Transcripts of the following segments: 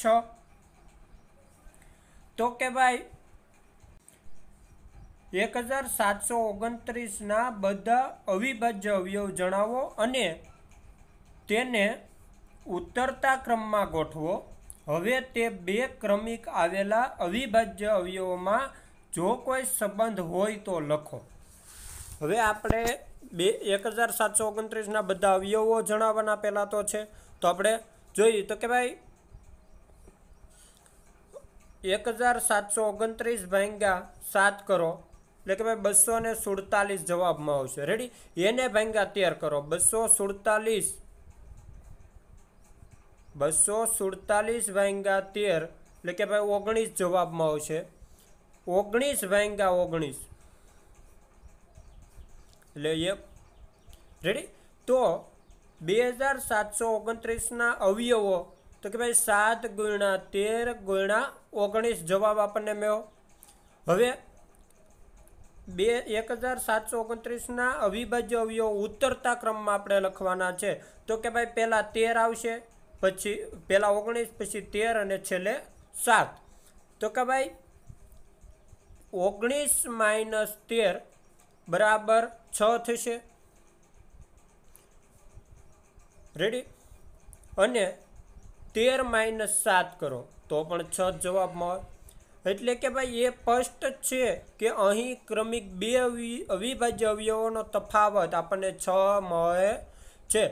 છો તો કે ભાઈ એક હજાર સાતસો ઓગણત્રીસના બધા અવિભાજ્ય અવયવ જણાવો અને તેને ઉત્તરતા ક્રમમાં ગોઠવો હવે તે બે ક્રમિક આવેલા અવિભાજ્ય અવયવોમાં જો કોઈ સંબંધ હોય તો લખો હવે આપણે બે એક હજાર સાતસો ઓગણત્રીસના બધા અવયવો જણાવવાના પહેલાં તો છે તો આપણે જોઈએ તો કે ભાઈ એક હજાર સાતસો ઓગણત્રીસ ભાંગ્યા સાત કરો એટલે કે ભાઈ બસો ને સુડતાલીસ જવાબમાં આવશે રેડી એને ભાંગ્યા તેર કરો બસો સુડતાલીસ બસો સુડતાલીસ ભાંગ્યા તેર એટલે કે ભાઈ ઓગણીસ જવાબમાં આવશે ઓગણીસ ભાંગ્યા ઓગણીસ એટલે એક રેડી તો બે હજાર સાતસો ઓગણત્રીસના અવયવો તો કે ભાઈ સાત ગુણ્યા તેર ગુણ્યા ઓગણીસ જવાબ આપણને મેળો હવે બે એક હજાર સાતસો ઓગણત્રીસના અવિભાજ્ય અવયવ ઉત્તરતા ક્રમમાં આપણે લખવાના છે તો કે ભાઈ પહેલાં તેર આવશે પછી પહેલાં ઓગણીસ પછી તેર અને છેલ્લે સાત તો કે ભાઈ ઓગણીસ માઇનસ તેર બરાબર છ થશે રેડી અને તેર માઇનસ સાત કરો તો પણ છ જવાબમાં આવે એટલે કે ભાઈ એ સ્પષ્ટ છે કે અહીં ક્રમિક બે અવિભાજ્ય અવયવોનો તફાવત આપણને છ મળે છે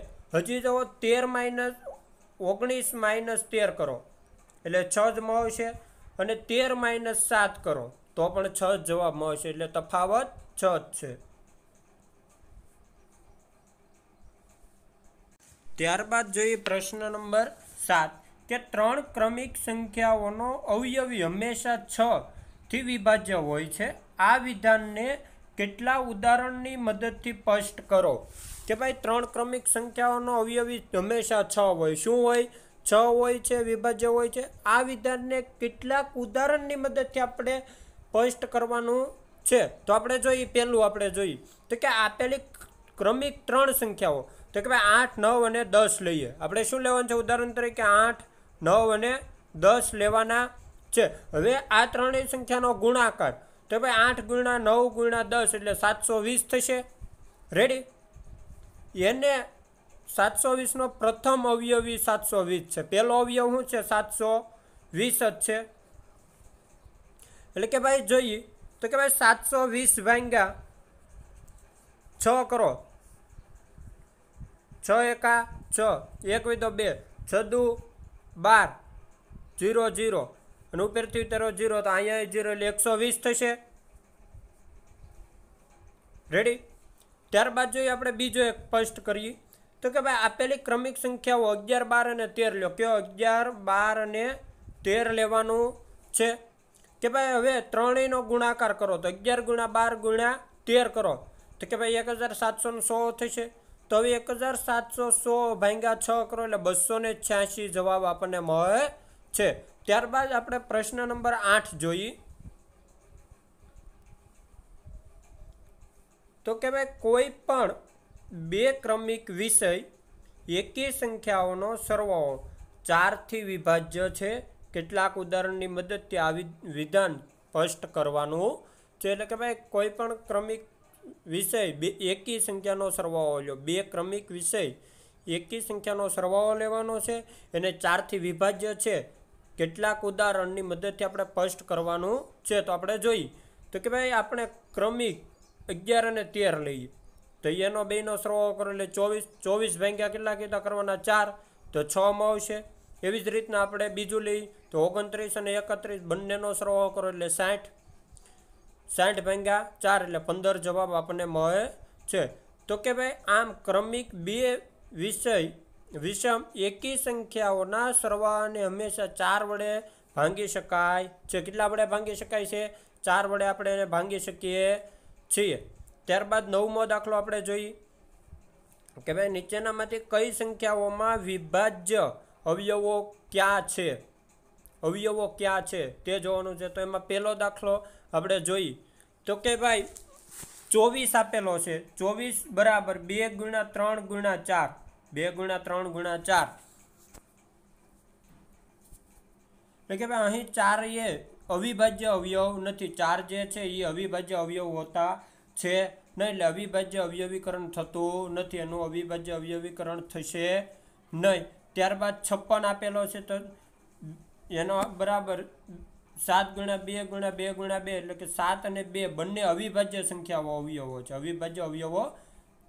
હજી જુઓ તેર માઇનસ ઓગણીસ માઇનસ તેર કરો એટલે છ જ મળશે અને તેર માઇનસ સાત કરો તો પણ છ જ જવાબ મળશે એટલે તફાવત છ જ છે ત્યારબાદ જોઈએ પ્રશ્ન નંબર સાત કે ત્રણ ક્રમિક સંખ્યાઓનો અવયવી હંમેશા છથી વિભાજ્ય હોય છે આ વિધાનને કેટલા ઉદાહરણની મદદથી સ્પષ્ટ કરો કે ભાઈ ત્રણ ક્રમિક સંખ્યાઓનો અવયવી હંમેશા છ હોય શું હોય છ હોય છે વિભાજ્ય હોય છે આ વિધાનને કેટલાક ઉદાહરણની મદદથી આપણે સ્પષ્ટ કરવાનું છે તો આપણે જોઈએ પહેલું આપણે જોઈએ તો કે આપેલી ક્રમિક ત્રણ સંખ્યાઓ તો કે ભાઈ આઠ નવ અને દસ લઈએ આપણે શું લેવાનું છે ઉદાહરણ તરીકે આઠ નવ અને દસ લેવાના છે હવે આ ત્રણેય સંખ્યાનો ગુણાકાર તો ભાઈ આઠ ગુણા નવ ગુણા દસ એટલે સાતસો વીસ થશે રેડી એને સાતસો વીસનો પ્રથમ અવયવી સાતસો વીસ છે પહેલો અવયવ શું છે સાતસો વીસ જ છે એટલે કે ભાઈ જોઈએ તો કે ભાઈ સાતસો વીસ વાંગ્યા છ કરો છ એકા છ એક વિધો બે છદુ બાર જીરો જીરો અને ઉપરથી તેરો જીરો તો અહીંયા જીરો એટલે એકસો વીસ થશે રેડી ત્યારબાદ જોઈએ આપણે બીજો એક સ્પષ્ટ કરીએ તો કે ભાઈ આપેલી ક્રમિક સંખ્યાઓ અગિયાર બાર અને તેર લો કયો અગિયાર બાર અને તેર લેવાનું છે કે ભાઈ હવે ત્રણેયનો ગુણાકાર કરો તો અગિયાર ગુણ્યા બાર ગુણ્યા તેર કરો તો કે ભાઈ એક હજાર સાતસો સો થશે તો હવે એક હજાર સાતસો સો ભાંગ્યા છ કરો એટલે બસો ને છ્યાસી જવાબ આપણને મળે છે ત્યારબાદ આપણે પ્રશ્ન નંબર આઠ જોઈએ તો કે ભાઈ કોઈ પણ બે ક્રમિક વિષય એકી સંખ્યાઓનો સરવાળો ચારથી વિભાજ્ય છે કેટલાક ઉદાહરણની મદદથી આવી વિધાન સ્પષ્ટ કરવાનું છે એટલે કે ભાઈ કોઈ પણ ક્રમિક વિષય બે એકી સંખ્યાનો સરવાળો લો બે ક્રમિક વિષય એકી સંખ્યાનો સરવાળો લેવાનો છે એને ચારથી વિભાજ્ય છે કેટલાક ઉદાહરણની મદદથી આપણે સ્પષ્ટ કરવાનું છે તો આપણે જોઈએ તો કે ભાઈ આપણે ક્રમિક અગિયાર અને તેર લઈએ તો એનો બેનો સરવાળો કરો એટલે ચોવીસ ચોવીસ ભાંગ્યા કેટલા કીધા કરવાના ચાર તો છ છમાં આવશે એવી જ રીતના આપણે બીજું લઈએ તો ઓગણત્રીસ અને એકત્રીસ બંનેનો સરવાળો કરો એટલે સાઠ સાઠ ભાંગ્યા ચાર એટલે પંદર જવાબ આપણને મળે છે તો કે ભાઈ આમ ક્રમિક બે વિષય વિષમ એકી સંખ્યાઓના સરવાળાને હંમેશા ચાર વડે ભાંગી શકાય છે કેટલા વડે ભાંગી શકાય છે ચાર વડે આપણે એને ભાંગી શકીએ છીએ ત્યારબાદ નવમો દાખલો આપણે જોઈએ કે ભાઈ નીચેનામાંથી કઈ સંખ્યાઓમાં વિભાજ્ય અવયવો ક્યાં છે અવયવો ક્યાં છે તે જોવાનું છે તો એમાં પહેલો દાખલો આપણે જોઈએ તો કે ભાઈ ચોવીસ આપેલો છે ચોવીસ બરાબર બે ગુણા ત્રણ ગુણા ચાર બે ગુણા ત્રણ ગુણા ચાર એટલે કે ભાઈ અહીં ચાર એ અવિભાજ્ય અવયવ નથી ચાર જે છે એ અવિભાજ્ય અવયવ હોતા છે નહીં એટલે અવિભાજ્ય અવયવીકરણ થતું નથી એનું અવિભાજ્ય અવયવીકરણ થશે નહીં ત્યારબાદ છપ્પન આપેલો છે તો એનો બરાબર સાત ગુણ્યા બે ગુણ્યા બે ગુણ્યા બે એટલે કે સાત અને બે બંને અવિભાજ્ય સંખ્યાઓ અવયવો છે અવિભાજ્ય અવયવો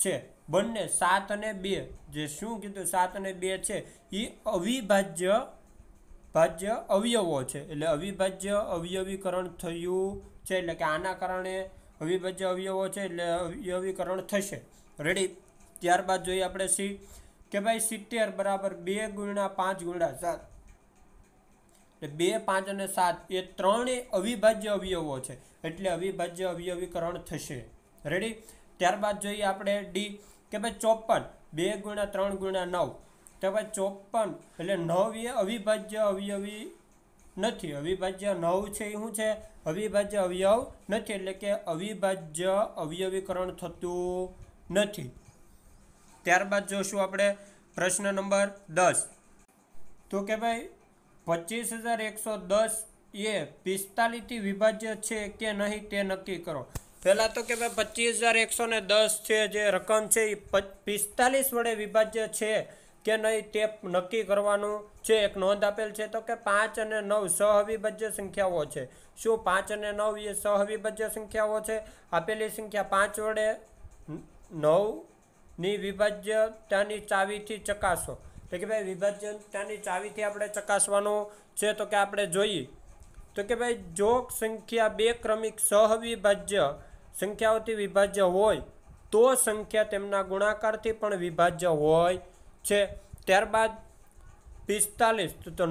છે બંને સાત અને બે જે શું કીધું સાત અને બે છે એ અવિભાજ્ય ભાજ્ય અવયવો છે એટલે અવિભાજ્ય અવયવીકરણ થયું છે એટલે કે આના કારણે અવિભાજ્ય અવયવો છે એટલે અવયવીકરણ થશે રેડી ત્યારબાદ જોઈએ આપણે સી કે ભાઈ સિત્તેર બરાબર બે ગુણ્યા પાંચ ગુણ્યા સાત એટલે બે પાંચ અને સાત એ ત્રણેય અવિભાજ્ય અવયવો છે એટલે અવિભાજ્ય અવયવીકરણ થશે રેડી ત્યારબાદ જોઈએ આપણે ડી કે ભાઈ ચોપન બે ગુણ્યા ત્રણ ગુણ્યા નવ તો ભાઈ ચોપન એટલે નવ એ અવિભાજ્ય અવયવી નથી અવિભાજ્ય નવ છે એ શું છે અવિભાજ્ય અવયવ નથી એટલે કે અવિભાજ્ય અવયવીકરણ થતું નથી ત્યારબાદ જોશું આપણે પ્રશ્ન નંબર દસ તો કે ભાઈ પચીસ હજાર એકસો દસ એ પિસ્તાલીસથી વિભાજ્ય છે કે નહીં તે નક્કી કરો પહેલાં તો કે ભાઈ પચીસ હજાર એકસો દસ છે જે રકમ છે એ પિસ્તાલીસ વડે વિભાજ્ય છે કે નહીં તે નક્કી કરવાનું છે એક નોંધ આપેલ છે તો કે પાંચ અને નવ સહવિભાજ્ય સંખ્યાઓ છે શું પાંચ અને નવ એ સહવિભાજ્ય સંખ્યાઓ છે આપેલી સંખ્યા પાંચ વડે નવની વિભાજ્યતાની ચાવીથી ચકાસો તો કે ભાઈ વિભાજનતાની ચાવીથી આપણે ચકાસવાનો છે તો કે આપણે જોઈએ તો કે ભાઈ જો સંખ્યા બે ક્રમિક સહવિભાજ્ય સંખ્યાઓથી વિભાજ્ય હોય તો સંખ્યા તેમના ગુણાકારથી પણ વિભાજ્ય હોય છે ત્યારબાદ પિસ્તાલીસ તો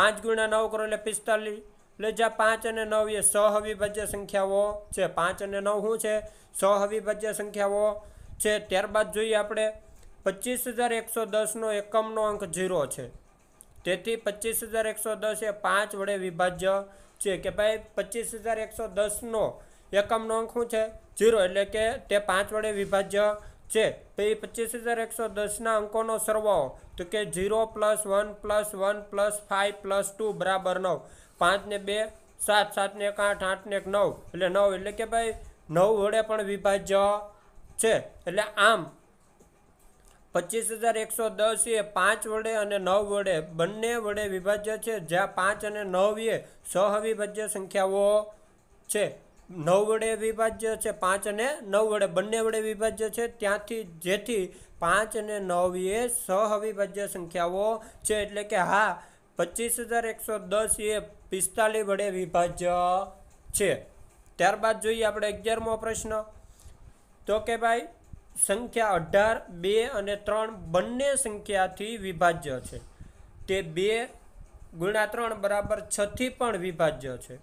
પાંચ ગુણ્યા નવ કરો એટલે પિસ્તાલીસ એટલે જ્યાં પાંચ અને નવ એ સહવિભાજ્ય સંખ્યાઓ છે પાંચ અને નવ શું છે સહવિભાજ્ય સંખ્યાઓ છે ત્યારબાદ જોઈએ આપણે પચીસ હજાર એકસો દસનો એકમનો અંક ઝીરો છે તેથી પચીસ હજાર એકસો દસ એ પાંચ વડે વિભાજ્ય છે કે ભાઈ પચીસ હજાર એકસો દસનો એકમનો અંક શું છે ઝીરો એટલે કે તે પાંચ વડે વિભાજ્ય છે પછી પચીસ હજાર એકસો દસના અંકોનો સરવાળો તો કે zero plus one plus one plus five plus two બરાબર નવ પાંચને બે સાત સાતને એક આઠ આઠને એક નવ એટલે નવ એટલે કે ભાઈ નવ વડે પણ વિભાજ્ય છે એટલે આમ પચીસ હજાર એકસો દસ એ પાંચ વડે અને નવ વડે બંને વડે વિભાજ્ય છે જ્યાં પાંચ અને નવ એ સહવિભાજ્ય સંખ્યાઓ છે નવ વડે વિભાજ્ય છે પાંચ અને નવ વડે બંને વડે વિભાજ્ય છે ત્યાંથી જેથી પાંચ અને નવ એ સહવિભાજ્ય સંખ્યાઓ છે એટલે કે હા પચીસ હજાર એકસો દસ એ પિસ્તાલીસ વડે વિભાજ્ય છે ત્યારબાદ જોઈએ આપણે અગિયારમો પ્રશ્ન તો કે ભાઈ સંખ્યા અઢાર બે અને ત્રણ બંને સંખ્યાથી વિભાજ્ય છે તે બે ગુણ્યા ત્રણ બરાબર છથી પણ વિભાજ્ય છે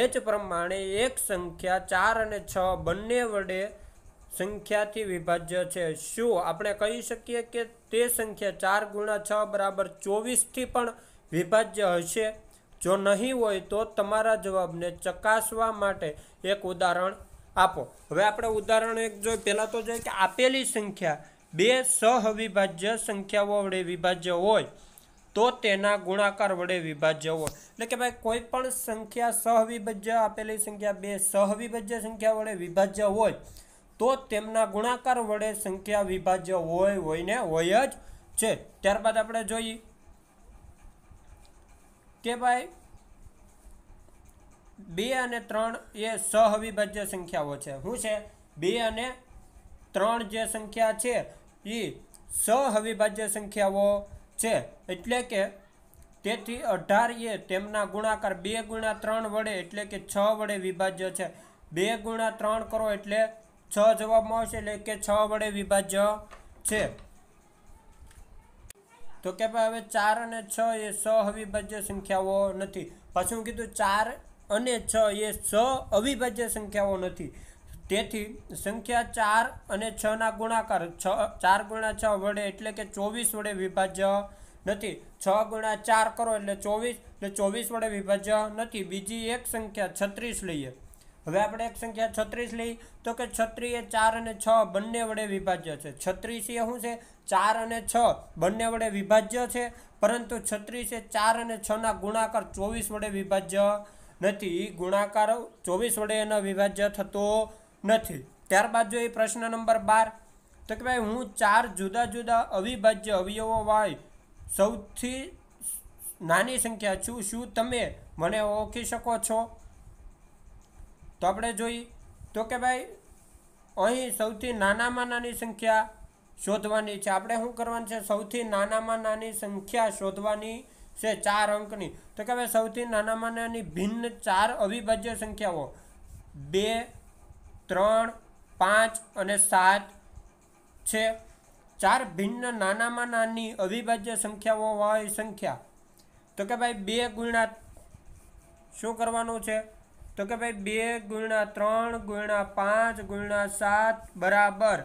એ જ પ્રમાણે એક સંખ્યા ચાર અને છ બંને વડે સંખ્યાથી વિભાજ્ય છે શું આપણે કહી શકીએ કે તે સંખ્યા ચાર ગુણ્યા છ બરાબર ચોવીસથી પણ વિભાજ્ય હશે જો નહીં હોય તો તમારા જવાબને ચકાસવા માટે એક ઉદાહરણ આપો હવે આપણે ઉદાહરણ એક જોઈએ પહેલાં તો જોઈએ કે આપેલી સંખ્યા બે સહવિભાજ્ય સંખ્યાઓ વડે વિભાજ્ય હોય તો તેના ગુણાકાર વડે વિભાજ્ય હોય એટલે કે ભાઈ કોઈ પણ સંખ્યા સહવિભાજ્ય આપેલી સંખ્યા બે સહવિભાજ્ય સંખ્યા વડે વિભાજ્ય હોય તો તેમના ગુણાકાર વડે સંખ્યા વિભાજ્ય હોય હોય ને હોય જ છે ત્યારબાદ આપણે જોઈએ કે ભાઈ બે અને ત્રણ એ સહવિભાજ્ય સંખ્યાઓ છે શું છે બે અને ત્રણ જે સંખ્યા છે એ સહવિભાજ્ય સંખ્યાઓ છે એટલે કે તેથી અઢાર એ તેમના ગુણાકાર બે ગુણ્યા ત્રણ વડે એટલે કે છ વડે વિભાજ્ય છે બે ગુણ્યા ત્રણ કરો એટલે છ જવાબમાં આવશે એટલે કે છ વડે વિભાજ્ય છે તો કે ભાઈ હવે ચાર અને છ એ સહવિભાજ્ય સંખ્યાઓ નથી પછી હું કીધું ચાર અને છ એ છ અવિભાજ્ય સંખ્યાઓ નથી તેથી સંખ્યા ચાર અને છના ગુણાકાર છ ચાર ગુણા છ વડે એટલે કે ચોવીસ વડે વિભાજ્ય નથી છ ગુણા ચાર કરો એટલે ચોવીસ એટલે ચોવીસ વડે વિભાજ્ય નથી બીજી એક સંખ્યા છત્રીસ લઈએ હવે આપણે એક સંખ્યા છત્રીસ લઈ તો કે છત્રીએ ચાર અને છ બંને વડે વિભાજ્ય છે છત્રીસ એ શું છે ચાર અને છ બંને વડે વિભાજ્ય છે પરંતુ છત્રીસે ચાર અને છના ગુણાકાર ચોવીસ વડે વિભાજ્ય નથી ગુણાકાર ચોવીસ વડે એનો વિભાજ્ય થતો નથી ત્યારબાદ જો એ પ્રશ્ન નંબર બાર તો કે ભાઈ હું ચાર જુદા જુદા અવિભાજ્ય અવયવો વાય સૌથી નાની સંખ્યા છું શું તમે મને ઓળખી શકો છો તો આપણે જોઈ તો કે ભાઈ અહીં સૌથી નાનામાં નાની સંખ્યા શોધવાની છે આપણે શું કરવાની છે સૌથી નાનામાં નાની સંખ્યા શોધવાની છે ચાર અંકની તો કે ભાઈ સૌથી નાનામાં નાની ભિન્ન ચાર અવિભાજ્ય સંખ્યાઓ બે ત્રણ પાંચ અને સાત છે ચાર ભિન્ન નાનામાં નાની અવિભાજ્ય સંખ્યાઓ હોય સંખ્યા તો કે ભાઈ બે ગુણ્યા શું કરવાનું છે તો કે ભાઈ બે ગુણ્યા ત્રણ ગુણ્યા પાંચ ગુણ્યા સાત બરાબર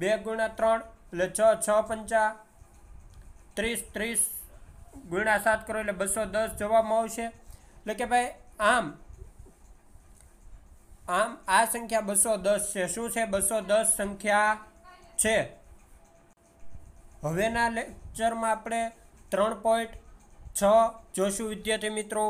બે ગુણ્યા ત્રણ એટલે છ છ પંચા ત્રીસ ત્રીસ ગુણ્યા સાત કરો એટલે બસો દસ જવાબમાં આવશે એટલે કે ભાઈ આમ આમ આ સંખ્યા બસો દસ છે શું છે બસો દસ સંખ્યા છે હવેના લેક્ચરમાં આપણે ત્રણ પોઈન્ટ છ જોશું વિદ્યાર્થી મિત્રો